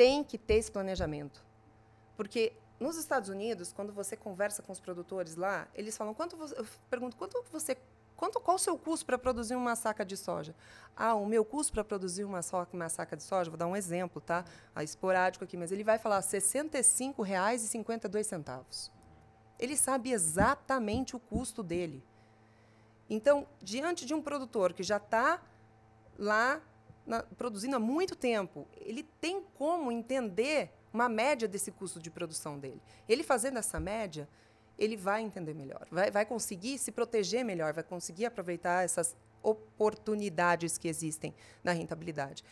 tem que ter esse planejamento. Porque nos Estados Unidos, quando você conversa com os produtores lá, eles falam quanto você, eu pergunto quanto você quanto qual o seu custo para produzir uma saca de soja? Ah, o meu custo para produzir uma, so, uma saca de soja, vou dar um exemplo, tá? Ah, esporádico aqui, mas ele vai falar R$ 65,52. Ele sabe exatamente o custo dele. Então, diante de um produtor que já está lá na, produzindo há muito tempo, ele tem como entender uma média desse custo de produção dele. Ele fazendo essa média, ele vai entender melhor, vai, vai conseguir se proteger melhor, vai conseguir aproveitar essas oportunidades que existem na rentabilidade.